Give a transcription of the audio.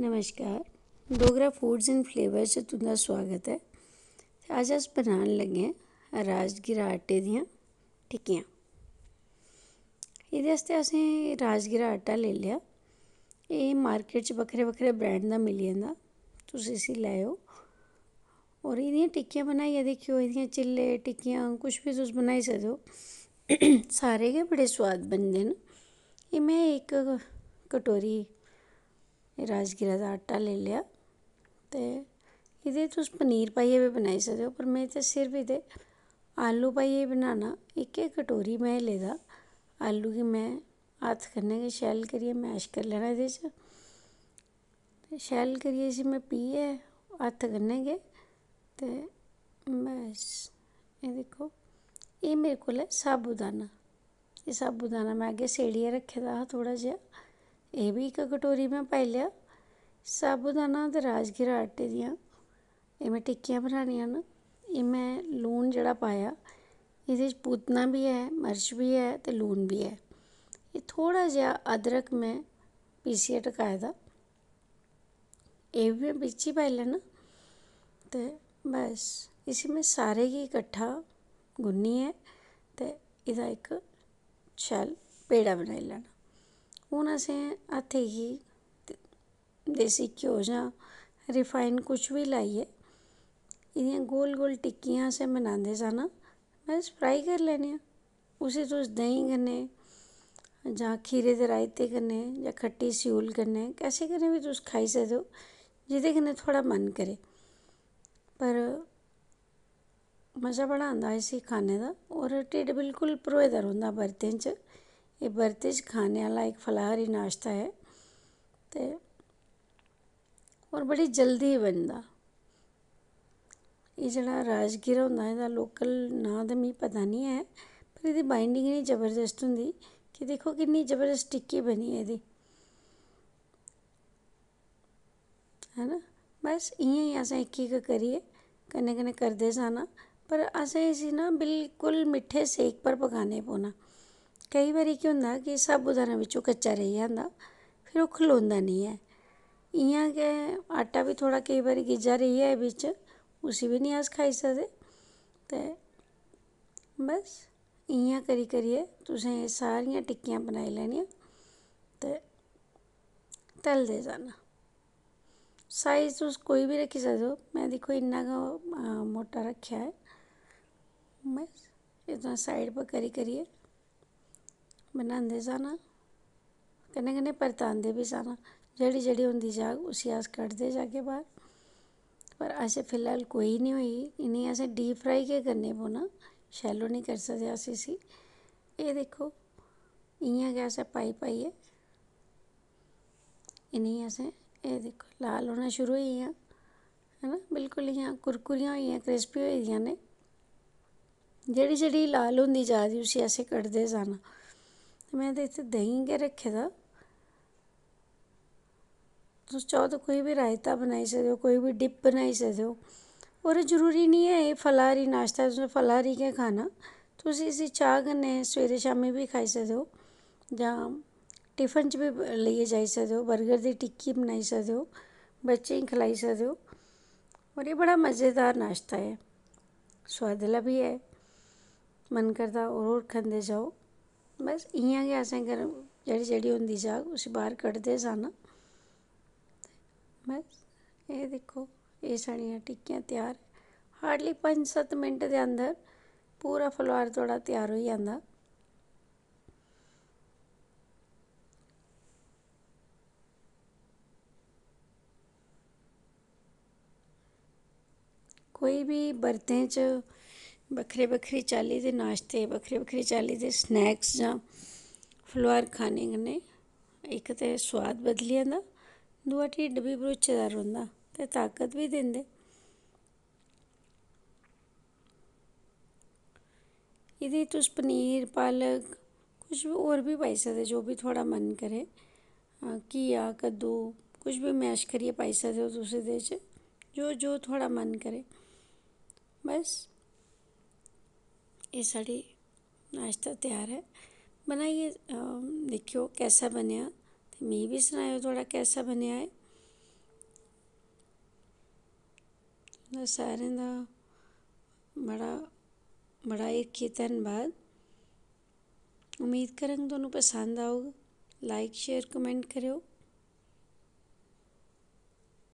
नमस्कार Dogra foods and flavour च तुं'दा स्वागत है अज अस बनान लगे आं आटे दियां टिक्कियां असें राजगिरा आटा ले लिया एह् मार्किट च बक्खरे बक्खरे ब्रैंड दा मिली जंदा तुस इसी लैएओ होर एह्दियां टिक्कियां बनाइयै दिक्खेओ एह्दियां चिल्ले टिक्कियां कुछ बी तुस बनाई सकदे सारे गै बड़े सोआद बनते न एह् में इक कटोरी राजगिरा दा आटा ले लिया ते एह्दे तुस पनीर पाइयै भी बनाई सकदे ओ पर में ते सिर्फ एह्दे आलू पाइयै बनाना एक इक कटोरी में लेदा आलू की मैं हत्थ कन्नै गै शैल करियै मैश करी लैना एह्दे च शैल करियै इसी में पीह्यै हत्थ कन्नै गै ते बस एह् दिक्खो एह् मेरे कोल ऐ साबू दाना एह् साबू दाना में अग्गें सेड़ियै रक्खे दा हा थोह्ड़ा जेहा ਇਹ ਵੀ ਇੱਕ ਕਟੋਰੀ ਮੈਂ ਪਾ ਲਿਆ ਸਾਬੂਦਾਨਾ ਤੇ ਰਾਜਗਿਰਾ ਆਟੇ ਦੀਆਂ ਇਹ ਮੈਂ ਟਿੱਕੀਆਂ ਬਣਾਣੀਆਂ ਨੇ ਇਹ ਮੈਂ ਲੂਣ ਜਿਹੜਾ ਪਾਇਆ ਇਹਦੇ 'ਚ ਪੂਤਨਾ ਵੀ ਹੈ ਮਰਚ ਵੀ ਹੈ ਤੇ ਲੂਣ ਵੀ ਹੈ ਇਹ ਥੋੜਾ ਜਿਹਾ ਅਦਰਕ ਮੈਂ ਪੀਸੀਏ ਟਕਾਇਆ ਦਾ ਇਹ ਵੀ ਵਿੱਚ ਹੀ ਪਾ ਲੈਣਾ ਤੇ ਬਸ ਇਸੇ ਵਿੱਚ ਸਾਰੇ ਹੀ ਇਕੱਠਾ ਗੁੰਨੀ ਹੈ ਤੇ ਇਹਦਾ ਇੱਕ ਛਲ ਪੇੜਾ ਬਣਾ ਲੈਣਾ हूँ असें हत्थै की देसी घ्यो जां रिफाइंड कुछ भी लाइए इ'यां गोल गोल टिक्कियां असें बनांदे जाना बस फ्राई करी लैनियां उसी तुस देहीं कन्नै जां खीरे दे रायते कन्नै जां खट्टी स्यूल कन्नै कैसे कन्नै बी तुस खाई सकदे ओ जेह्दे कन्नै थुआढ़ा मन करे पर मजा बड़ा आंदा इसी खाने दा और ढिड बिल्कुल भरोए दा रौंह्दा बरतें च ਇਹ ਵਰਤਿਸ਼ ਖਾਣੇ ਵਾਲਾ ਇੱਕ ਫਲਾਹਾਰੀ ਨਾਸ਼ਤਾ ਹੈ ਤੇ ਔਰ ਬੜੀ ਜਲਦੀ ਹੀ ਬਣਦਾ ਇਹ ਜਿਹੜਾ ਰਾਜਗੀਰਾ ਹੁੰਦਾ ਹੈ ਇਹਦਾ ਲੋਕਲ ਨਾਂ ਦਾ ਮੈਨੂੰ ਪਤਾ ਨਹੀਂ ਹੈ ਪਰ ਇਹਦੀ ਬਾਈਂਡਿੰਗ ਨਹੀਂ ਜ਼ਬਰਦਸਤ ਹੁੰਦੀ ਕਿ ਦੇਖੋ ਕਿੰਨੀ ਜ਼ਬਰਦਸਤ ਟਿੱਕੀ ਬਣੀ ਹੈ ਇਹਦੀ है बस इएं ई असां हिकु हिकु करिए कन्नै कन्नै करदे जाना पर असें इसी ना बिल्कुल मिट्ठे सेक पर पकाने पौना कई बार ਕੀ ਹੁੰਦਾ ਕਿ ਸਾਬੂਦਾਨਾ ਵਿੱਚੋਂ ਕੱਚਾ ਰਹਿ ਜਾਂਦਾ ਫਿਰ ਉਹ ਖਲੋਂਦਾ ਨਹੀਂ ਹੈ इयां गै आटा भी थोड़ा कई बार गिजा रेही जाए बिच्च उसी भी नहीं अस खाई सकदे ते बस इं करी करियै तुसें एह् टिक्कियां बनाई लैनियां ते तलदे जाना साइज तुस कोई बी रक्खी सकदे ओ में दिक्खो इन्ना का मोटा रक्खेआ है बस इस साइड पर करी करियै ਬਣਾਉਂਦੇ ਜਾਣਾ ਕਨੇ ਕਨੇ ਪਰਤਾਂਦੇ ਵੀ ਜਾਣਾ ਜਿਹੜੀ ਜਿਹੜੀ ਹੁੰਦੀ ਜਾ ਉਸੇ ਆਸ ਕੱਢਦੇ ਜਾ ਕੇ ਬਾਅਦ ਪਰ ਅਸੀਂ ਫਿਲਹਾਲ ਕੋਈ ਨਹੀਂ ਹੋਈ ਇਨੀ ਅਸੀਂ ਡੀਪ ਫਰਾਈ ਕੇ ਕਰਨੇ ਪੋਣਾ ਸ਼ੈਲੋ ਨਹੀਂ ਕਰ ਸਕਦੇ ਅਸੀਂ ਸੀ ਇਹ ਦੇਖੋ ਇੰਆ ਗੈਸ ਪਾਈ ਪਾਈ ਹੈ ਇਨੀ ਅਸੀਂ ਇਹ ਦੇਖੋ ਲਾਲ ਹੋਣਾ ਸ਼ੁਰੂ ਹੋਈ ਹੈ ਨਾ ਬਿਲਕੁਲ ਇਹਾਂ ਕੁਰਕੁਰੀਆਂ ਹੋਈਆਂ ਕ੍ਰਿਸਪੀ ਹੋਈਆਂ ਨੇ ਜਿਹੜੀ ਜਿਹੜੀ ਲਾਲ ਹੁੰਦੀ ਜਾਂਦੀ ਉਸੇ ਅਸੀਂ ਕੱਢਦੇ ਜਾਣਾ तो मैंने तो इसे दही के रखे था तो चाहो तो कोई भी रायता बनाई सकते हो कोई भी डिप बनाई सकते हो और जरूरी नहीं है ये फलाहारी नाश्ता है फलाहारी के खाना तुम तो इसी चाह कन्नै सवेरे शामी भी खाई सकते हो जां च भी ले जाई सकते हो बर्गर की टिक्की बनाई सकते हो बच्चे गी खलाई हो और ये बड़ा मज़ेदार नाश्ता है स्वादला भी है मन करदा और खंदे जाओ बस इ'यां गै असें गर्म जेह्ड़ी जड़ी होंदी जाह्ग उसी बाह्र कड्ढदे जाना बस एह् दिक्खो एह् साढ़ियां टिक्कियां त्यार हार्डली पंज सत्त मिंट के अंदर पूरा फलोहार थोड़ा तैयार होई जंदा कोई भी बर्तें च ਵੱਖਰੇ ਵੱਖਰੀ ਚਾਲੀ ਦੇ ਨਾਸ਼ਤੇ ਵੱਖਰੇ ਵੱਖਰੀ ਚਾਲੀ ਦੇ ਸਨੈਕਸ ਜਾਂ ਫਲੋਰ ਖਾਣੇ ਕਨੇ ਇੱਕ ਤੇ ਸਵਾਦ ਬਦਲੀ ਜਾਂਦਾ ਦੂਆ ਢਿੱਡ ਵੀ ਭਰੋਚੇਦਾਰ ਹੁੰਦਾ ਤੇ ਤਾਕਤ ਵੀ ਦਿੰਦੇ ਇਹਦੇ ਤੁਸੀਂ ਪਨੀਰ ਪਾਲਕ कुछ भी और भी पाई सकते जो भी थोड़ा मन करे घिया कद्दू कुछ भी मैश करिए पाई सकते हो तुस जो जो थोड़ा मन करे बस ये साड़ी नाश्ता तैयार है बनाइए देखियो कैसा बनया मैं भी सुनायो थोड़ा कैसा बनया है सारे का बड़ा बड़ा एक ही धनबाद उम्मीद करेंगे पसंद आओगे लाइक शेयर कमेंट करो